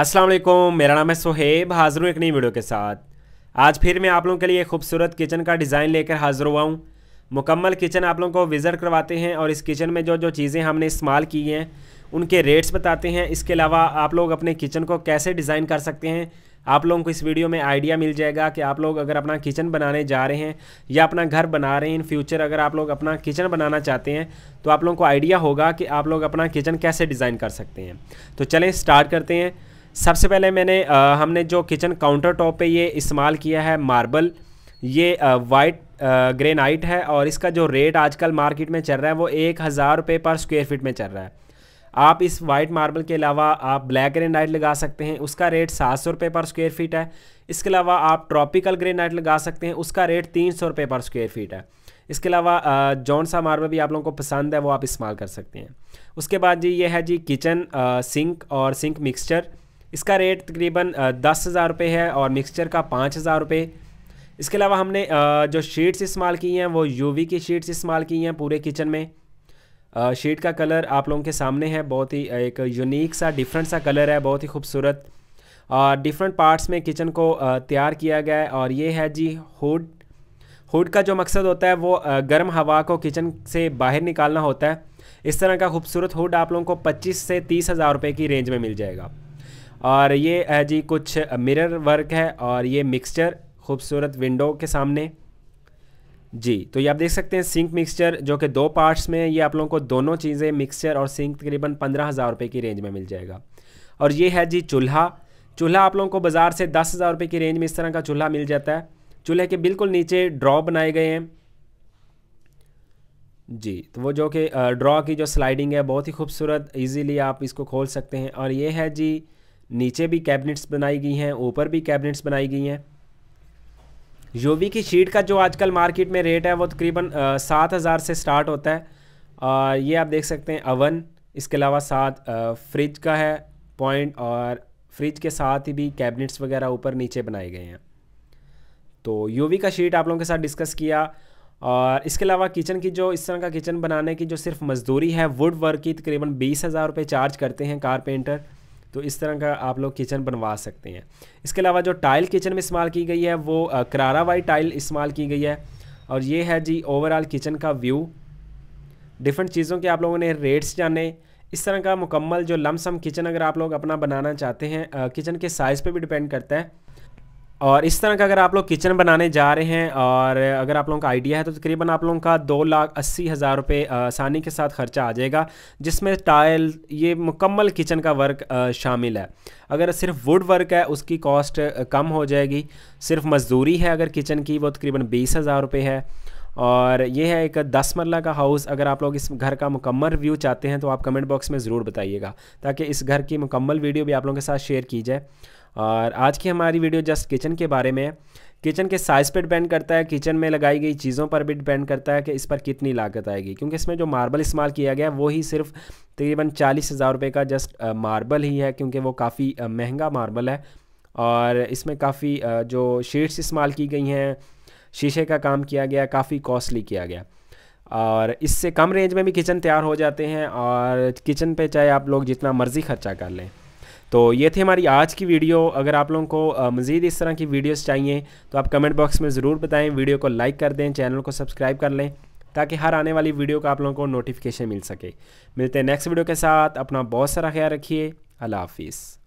अस्सलाम वालेकुम मेरा नाम है सोहेब हाजिर हूँ एक नई वीडियो के साथ आज फिर मैं आप लोगों के लिए खूबसूरत किचन का डिज़ाइन लेकर हाजिर हुआ हूँ मुकम्मल किचन आप लोगों को विज़िट करवाते हैं और इस किचन में जो जो चीज़ें हमने इस्तेमाल की हैं उनके रेट्स बताते हैं इसके अलावा आप लोग अपने किचन को कैसे डिज़ाइन कर सकते हैं आप लोगों को इस वीडियो में आइडिया मिल जाएगा कि आप लोग अगर अपना किचन बनाने जा रहे हैं या अपना घर बना रहे हैं इन फ्यूचर अगर आप लोग अपना किचन बनाना चाहते हैं तो आप लोगों को आइडिया होगा कि आप लोग अपना किचन कैसे डिज़ाइन कर सकते हैं तो चलें स्टार्ट करते हैं सबसे पहले मैंने आ, हमने जो किचन काउंटर टॉप पर ये इस्तेमाल किया है मार्बल ये वाइट ग्रेनाइट है और इसका जो रेट आजकल मार्केट में चल रहा है वो एक हज़ार रुपये पर स्क्वायर फीट में चल रहा है आप इस वाइट मार्बल के अलावा आप ब्लैक ग्रेनाइट लगा सकते हैं उसका रेट सात सौ रुपये पर स्क्वायर फीट है इसके अलावा आप ट्रॉपिकल ग्रेनाइट लगा सकते हैं उसका रेट तीन सौ रुपये पर स्क्वायर फीट है इसके अलावा जौन सा मार्बल भी आप लोगों को पसंद है वो आप इस्तेमाल कर सकते हैं उसके बाद जी ये है जी किचन सिंक और सिंक मिक्सचर इसका रेट तकरीबन दस हज़ार रुपये है और मिक्सचर का पाँच हज़ार रुपये इसके अलावा हमने जो शीट्स इस्तेमाल की हैं वो यूवी की शीट्स इस्तेमाल की हैं पूरे किचन में शीट का कलर आप लोगों के सामने है बहुत ही एक यूनिक सा डिफरेंट सा कलर है बहुत ही खूबसूरत और डिफरेंट पार्ट्स में किचन को तैयार किया गया है और ये है जी हुड हुड का जो मकसद होता है वो गर्म हवा को किचन से बाहर निकालना होता है इस तरह का खूबसूरत हुड आप लोगों को 25 से तीस हज़ार रुपये की रेंज में मिल जाएगा और ये है जी कुछ मिरर वर्क है और ये मिक्सचर खूबसूरत विंडो के सामने जी तो ये आप देख सकते हैं सिंक मिक्सचर जो कि दो पार्ट्स में ये आप लोगों को दोनों चीज़ें मिक्सचर और सिंक तकरीबन पंद्रह हज़ार रुपये की रेंज में मिल जाएगा और ये है जी चूल्हा चूल्हा आप लोगों को बाज़ार से दस हज़ार रुपये की रेंज में इस तरह का चूल्हा मिल जाता है चूल्हे के बिल्कुल नीचे ड्रॉ बनाए गए हैं जी तो वो जो कि ड्रॉ की जो स्लाइडिंग है बहुत ही खूबसूरत ईजीली आप इसको खोल सकते हैं और ये है जी नीचे भी कैबिनेट्स बनाई गई हैं ऊपर भी कैबिनेट्स बनाई गई हैं यूवी की शीट का जो आजकल मार्केट में रेट है वो तकरीबन सात हज़ार से स्टार्ट होता है और ये आप देख सकते हैं अवन इसके अलावा साथ फ्रिज का है पॉइंट और फ्रिज के साथ ही भी कैबिनेट्स वगैरह ऊपर नीचे बनाए गए हैं तो यूवी का शीट आप लोगों के साथ डिस्कस किया और इसके अलावा किचन की जो इस तरह का किचन बनाने की जो सिर्फ मजदूरी है वुड वर्क की तकरीबन बीस हज़ार रुपये चार्ज करते हैं कारपेंटर तो इस तरह का आप लोग किचन बनवा सकते हैं इसके अलावा जो टाइल किचन में इस्तेमाल की गई है वो करारा वाई टाइल इस्तेमाल की गई है और ये है जी ओवरऑल किचन का व्यू डिफरेंट चीज़ों के आप लोगों ने रेट्स जाने इस तरह का मुकम्मल जो लमसम किचन अगर आप लोग अपना बनाना चाहते हैं किचन के साइज़ पर भी डिपेंड करता है और इस तरह का अगर आप लोग किचन बनाने जा रहे हैं और अगर आप लोगों का आइडिया है तो तकरीबन आप लोगों का दो लाख अस्सी हज़ार रुपये आसानी के साथ ख़र्चा आ जाएगा जिसमें टाइल ये मुकम्मल किचन का वर्क शामिल है अगर सिर्फ वुड वर्क है उसकी कॉस्ट कम हो जाएगी सिर्फ मजदूरी है अगर किचन की वो तकरीबन बीस हज़ार रुपये है और ये है एक दस मरला का हाउस अगर आप लोग इस घर का मुकम्मल रिव्यू चाहते हैं तो आप कमेंट बॉक्स में ज़रूर बताइएगा ताकि इस घर की मुकम्मल वीडियो भी आप लोगों के साथ शेयर की जाए और आज की हमारी वीडियो जस्ट किचन के बारे में है किचन के साइज़ पर डिपेंड करता है किचन में लगाई गई चीज़ों पर भी डिपेंड करता है कि इस पर कितनी लागत आएगी क्योंकि इसमें जो मार्बल इस्तेमाल किया गया है वो ही सिर्फ तकरीबन चालीस हज़ार रुपये का जस्ट मार्बल ही है क्योंकि वो काफ़ी महंगा मार्बल है और इसमें काफ़ी जो शीट्स इस्तेमाल की गई हैं शीशे का काम किया गया काफ़ी कॉस्टली किया गया और इससे कम रेंज में भी किचन तैयार हो जाते हैं और किचन पर चाहे आप लोग जितना मर्ज़ी खर्चा कर लें तो ये थी हमारी आज की वीडियो अगर आप लोगों को मज़ीद इस तरह की वीडियोस चाहिए तो आप कमेंट बॉक्स में ज़रूर बताएं वीडियो को लाइक कर दें चैनल को सब्सक्राइब कर लें ताकि हर आने वाली वीडियो का आप लोगों को नोटिफिकेशन मिल सके मिलते हैं नेक्स्ट वीडियो के साथ अपना बहुत सारा ख्याल रखिए अल्लाह हाफिज़